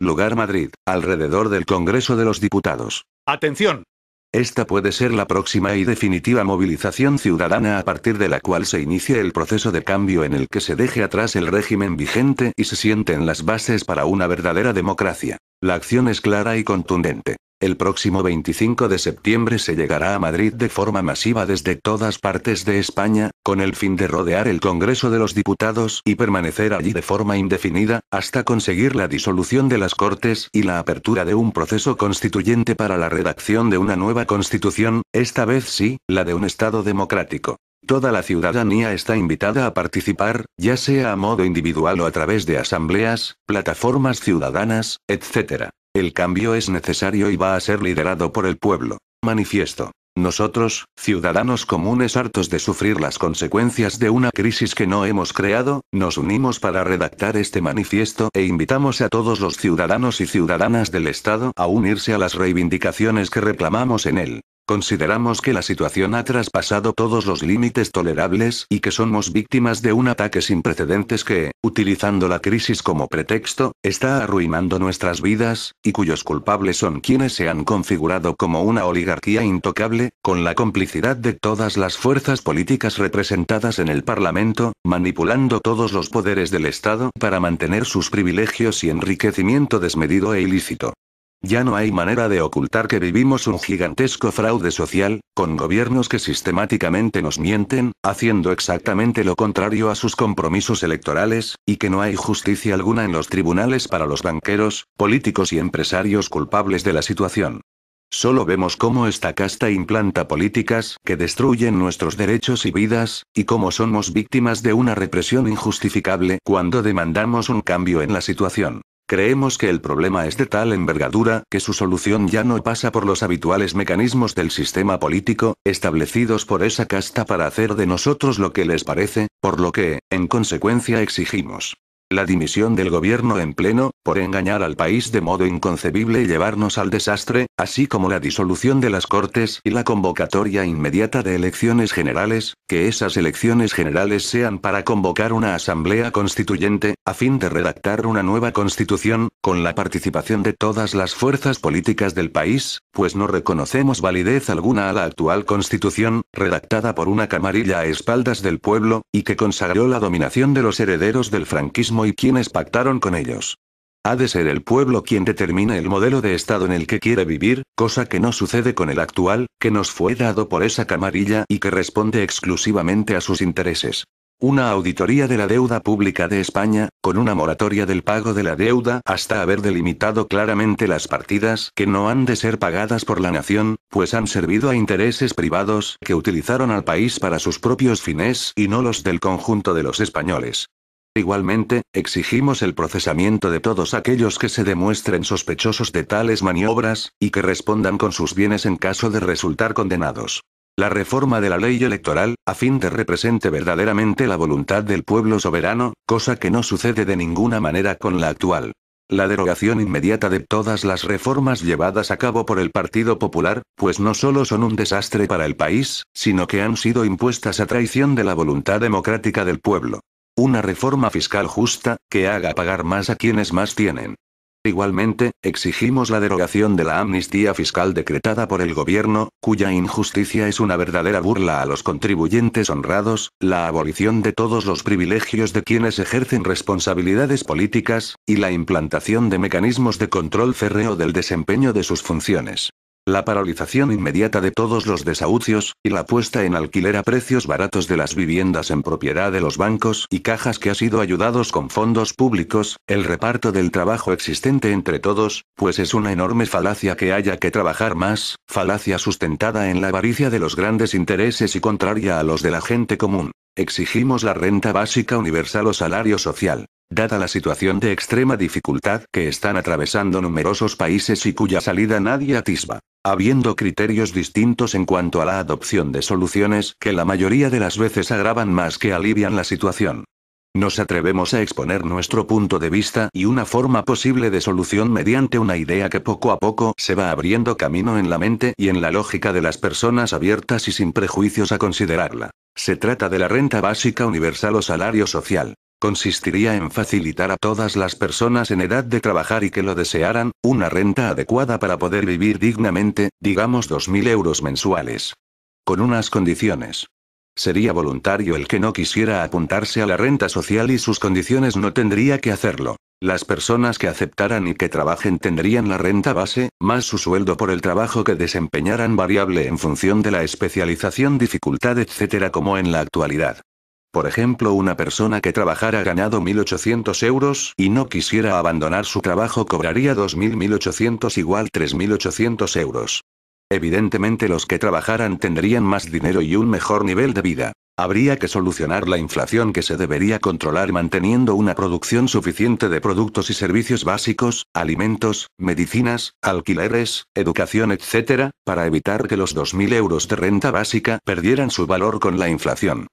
Lugar Madrid, alrededor del Congreso de los Diputados. Atención. Esta puede ser la próxima y definitiva movilización ciudadana a partir de la cual se inicie el proceso de cambio en el que se deje atrás el régimen vigente y se sienten las bases para una verdadera democracia. La acción es clara y contundente. El próximo 25 de septiembre se llegará a Madrid de forma masiva desde todas partes de España, con el fin de rodear el Congreso de los Diputados y permanecer allí de forma indefinida, hasta conseguir la disolución de las Cortes y la apertura de un proceso constituyente para la redacción de una nueva constitución, esta vez sí, la de un Estado democrático. Toda la ciudadanía está invitada a participar, ya sea a modo individual o a través de asambleas, plataformas ciudadanas, etc. El cambio es necesario y va a ser liderado por el pueblo. Manifiesto. Nosotros, ciudadanos comunes hartos de sufrir las consecuencias de una crisis que no hemos creado, nos unimos para redactar este manifiesto e invitamos a todos los ciudadanos y ciudadanas del Estado a unirse a las reivindicaciones que reclamamos en él. Consideramos que la situación ha traspasado todos los límites tolerables y que somos víctimas de un ataque sin precedentes que, utilizando la crisis como pretexto, está arruinando nuestras vidas, y cuyos culpables son quienes se han configurado como una oligarquía intocable, con la complicidad de todas las fuerzas políticas representadas en el Parlamento, manipulando todos los poderes del Estado para mantener sus privilegios y enriquecimiento desmedido e ilícito. Ya no hay manera de ocultar que vivimos un gigantesco fraude social, con gobiernos que sistemáticamente nos mienten, haciendo exactamente lo contrario a sus compromisos electorales, y que no hay justicia alguna en los tribunales para los banqueros, políticos y empresarios culpables de la situación. Solo vemos cómo esta casta implanta políticas que destruyen nuestros derechos y vidas, y cómo somos víctimas de una represión injustificable cuando demandamos un cambio en la situación. Creemos que el problema es de tal envergadura que su solución ya no pasa por los habituales mecanismos del sistema político, establecidos por esa casta para hacer de nosotros lo que les parece, por lo que, en consecuencia exigimos, la dimisión del gobierno en pleno, por engañar al país de modo inconcebible y llevarnos al desastre, así como la disolución de las Cortes y la convocatoria inmediata de elecciones generales, que esas elecciones generales sean para convocar una asamblea constituyente, a fin de redactar una nueva constitución, con la participación de todas las fuerzas políticas del país, pues no reconocemos validez alguna a la actual constitución, redactada por una camarilla a espaldas del pueblo, y que consagró la dominación de los herederos del franquismo y quienes pactaron con ellos. Ha de ser el pueblo quien determine el modelo de Estado en el que quiere vivir, cosa que no sucede con el actual, que nos fue dado por esa camarilla y que responde exclusivamente a sus intereses. Una auditoría de la deuda pública de España, con una moratoria del pago de la deuda hasta haber delimitado claramente las partidas que no han de ser pagadas por la nación, pues han servido a intereses privados que utilizaron al país para sus propios fines y no los del conjunto de los españoles. Igualmente, exigimos el procesamiento de todos aquellos que se demuestren sospechosos de tales maniobras, y que respondan con sus bienes en caso de resultar condenados. La reforma de la ley electoral, a fin de represente verdaderamente la voluntad del pueblo soberano, cosa que no sucede de ninguna manera con la actual. La derogación inmediata de todas las reformas llevadas a cabo por el Partido Popular, pues no solo son un desastre para el país, sino que han sido impuestas a traición de la voluntad democrática del pueblo. Una reforma fiscal justa, que haga pagar más a quienes más tienen. Igualmente, exigimos la derogación de la amnistía fiscal decretada por el gobierno, cuya injusticia es una verdadera burla a los contribuyentes honrados, la abolición de todos los privilegios de quienes ejercen responsabilidades políticas, y la implantación de mecanismos de control férreo del desempeño de sus funciones la paralización inmediata de todos los desahucios, y la puesta en alquiler a precios baratos de las viviendas en propiedad de los bancos y cajas que ha sido ayudados con fondos públicos, el reparto del trabajo existente entre todos, pues es una enorme falacia que haya que trabajar más, falacia sustentada en la avaricia de los grandes intereses y contraria a los de la gente común. Exigimos la renta básica universal o salario social. Dada la situación de extrema dificultad que están atravesando numerosos países y cuya salida nadie atisba habiendo criterios distintos en cuanto a la adopción de soluciones que la mayoría de las veces agravan más que alivian la situación. Nos atrevemos a exponer nuestro punto de vista y una forma posible de solución mediante una idea que poco a poco se va abriendo camino en la mente y en la lógica de las personas abiertas y sin prejuicios a considerarla. Se trata de la renta básica universal o salario social. Consistiría en facilitar a todas las personas en edad de trabajar y que lo desearan, una renta adecuada para poder vivir dignamente, digamos 2.000 euros mensuales. Con unas condiciones. Sería voluntario el que no quisiera apuntarse a la renta social y sus condiciones no tendría que hacerlo. Las personas que aceptaran y que trabajen tendrían la renta base, más su sueldo por el trabajo que desempeñaran variable en función de la especialización, dificultad, etc. como en la actualidad por ejemplo una persona que trabajara ganado 1.800 euros y no quisiera abandonar su trabajo cobraría 2.000-1.800 igual 3.800 euros. Evidentemente los que trabajaran tendrían más dinero y un mejor nivel de vida. Habría que solucionar la inflación que se debería controlar manteniendo una producción suficiente de productos y servicios básicos, alimentos, medicinas, alquileres, educación, etc., para evitar que los 2.000 euros de renta básica perdieran su valor con la inflación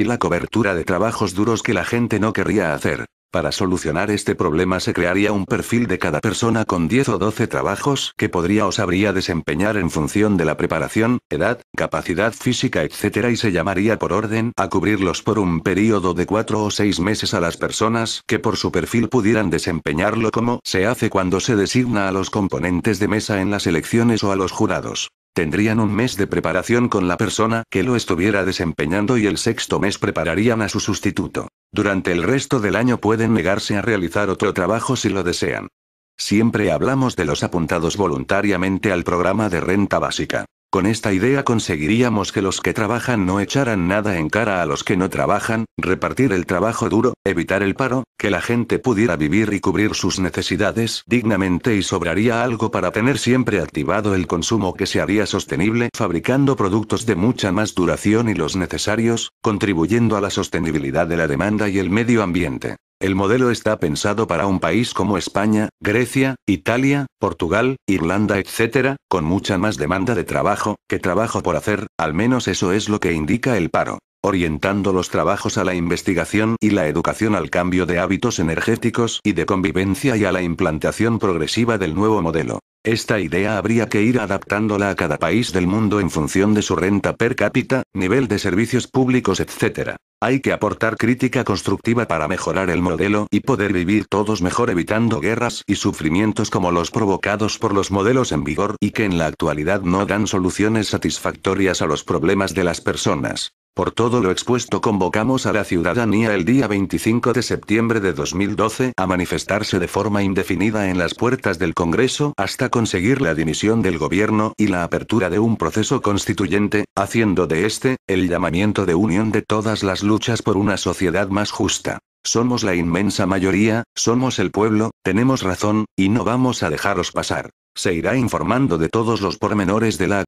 y la cobertura de trabajos duros que la gente no querría hacer. Para solucionar este problema se crearía un perfil de cada persona con 10 o 12 trabajos que podría o sabría desempeñar en función de la preparación, edad, capacidad física, etc. y se llamaría por orden a cubrirlos por un periodo de 4 o 6 meses a las personas que por su perfil pudieran desempeñarlo como se hace cuando se designa a los componentes de mesa en las elecciones o a los jurados. Tendrían un mes de preparación con la persona que lo estuviera desempeñando y el sexto mes prepararían a su sustituto. Durante el resto del año pueden negarse a realizar otro trabajo si lo desean. Siempre hablamos de los apuntados voluntariamente al programa de renta básica. Con esta idea conseguiríamos que los que trabajan no echaran nada en cara a los que no trabajan, repartir el trabajo duro, evitar el paro, que la gente pudiera vivir y cubrir sus necesidades dignamente y sobraría algo para tener siempre activado el consumo que se haría sostenible fabricando productos de mucha más duración y los necesarios, contribuyendo a la sostenibilidad de la demanda y el medio ambiente. El modelo está pensado para un país como España, Grecia, Italia, Portugal, Irlanda, etc., con mucha más demanda de trabajo, que trabajo por hacer, al menos eso es lo que indica el paro orientando los trabajos a la investigación y la educación al cambio de hábitos energéticos y de convivencia y a la implantación progresiva del nuevo modelo. Esta idea habría que ir adaptándola a cada país del mundo en función de su renta per cápita, nivel de servicios públicos, etc. Hay que aportar crítica constructiva para mejorar el modelo y poder vivir todos mejor evitando guerras y sufrimientos como los provocados por los modelos en vigor y que en la actualidad no dan soluciones satisfactorias a los problemas de las personas. Por todo lo expuesto convocamos a la ciudadanía el día 25 de septiembre de 2012 a manifestarse de forma indefinida en las puertas del Congreso hasta conseguir la dimisión del gobierno y la apertura de un proceso constituyente, haciendo de este, el llamamiento de unión de todas las luchas por una sociedad más justa. Somos la inmensa mayoría, somos el pueblo, tenemos razón, y no vamos a dejaros pasar. Se irá informando de todos los pormenores de la